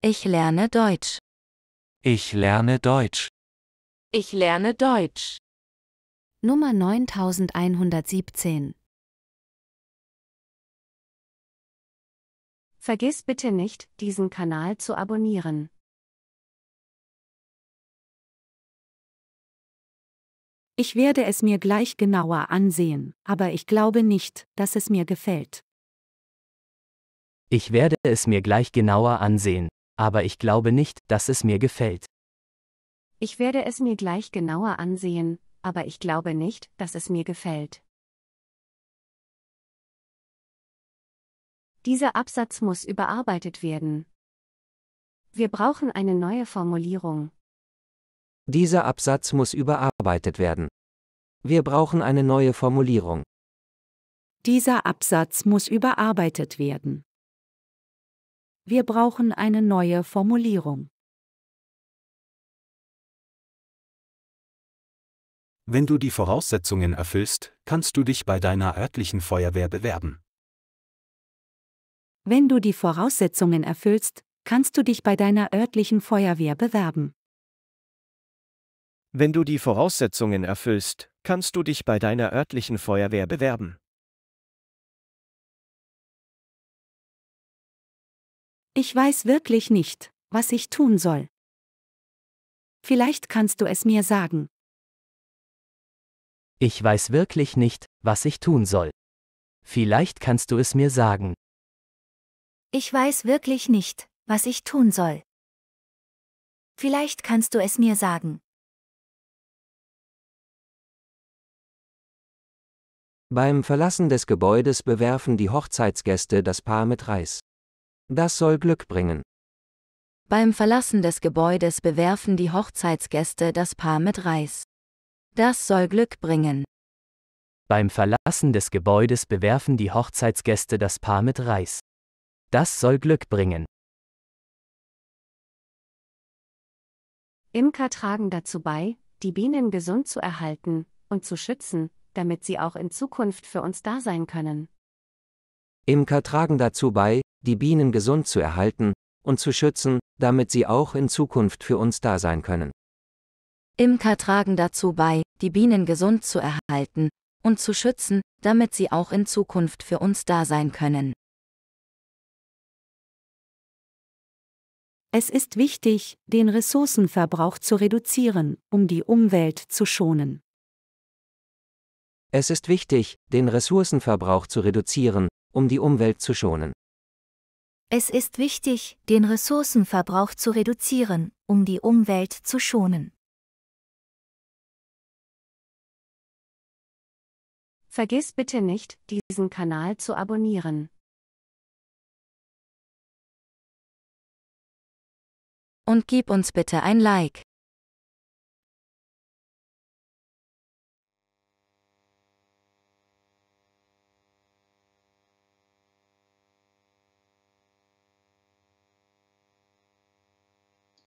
Ich lerne Deutsch. Ich lerne Deutsch. Ich lerne Deutsch. Nummer 9117. Vergiss bitte nicht, diesen Kanal zu abonnieren. Ich werde es mir gleich genauer ansehen, aber ich glaube nicht, dass es mir gefällt. Ich werde es mir gleich genauer ansehen, aber ich glaube nicht, dass es mir gefällt. Ich werde es mir gleich genauer ansehen, aber ich glaube nicht, dass es mir gefällt. Dieser Absatz muss überarbeitet werden. Wir brauchen eine neue Formulierung. Dieser Absatz muss überarbeitet werden. Wir brauchen eine neue Formulierung. Dieser Absatz muss überarbeitet werden. Wir brauchen eine neue Formulierung. Wenn du die Voraussetzungen erfüllst, kannst du dich bei deiner örtlichen Feuerwehr bewerben. Wenn du die Voraussetzungen erfüllst, kannst du dich bei deiner örtlichen Feuerwehr bewerben. Wenn du die Voraussetzungen erfüllst, kannst du dich bei deiner örtlichen Feuerwehr bewerben. Ich weiß wirklich nicht, was ich tun soll. Vielleicht kannst du es mir sagen. Ich weiß wirklich nicht, was ich tun soll. Vielleicht kannst du es mir sagen. Ich weiß wirklich nicht, was ich tun soll. Vielleicht kannst du es mir sagen. Beim Verlassen des Gebäudes bewerfen die Hochzeitsgäste das Paar mit Reis. Das soll Glück bringen. Beim Verlassen des Gebäudes bewerfen die Hochzeitsgäste das Paar mit Reis. Das soll Glück bringen. Beim Verlassen des Gebäudes bewerfen die Hochzeitsgäste das Paar mit Reis. Das soll Glück bringen. Imker tragen dazu bei, die Bienen gesund zu erhalten und zu schützen, damit sie auch in Zukunft für uns da sein können. Imker tragen dazu bei, die Bienen gesund zu erhalten und zu schützen, damit sie auch in Zukunft für uns da sein können. Imker tragen dazu bei, die Bienen gesund zu erhalten und zu schützen, damit sie auch in Zukunft für uns da sein können. Es ist wichtig, den Ressourcenverbrauch zu reduzieren, um die Umwelt zu schonen. Es ist wichtig, den Ressourcenverbrauch zu reduzieren, um die Umwelt zu schonen. Es ist wichtig, den Ressourcenverbrauch zu reduzieren, um die Umwelt zu schonen. Vergiss bitte nicht, diesen Kanal zu abonnieren. Und gib uns bitte ein Like.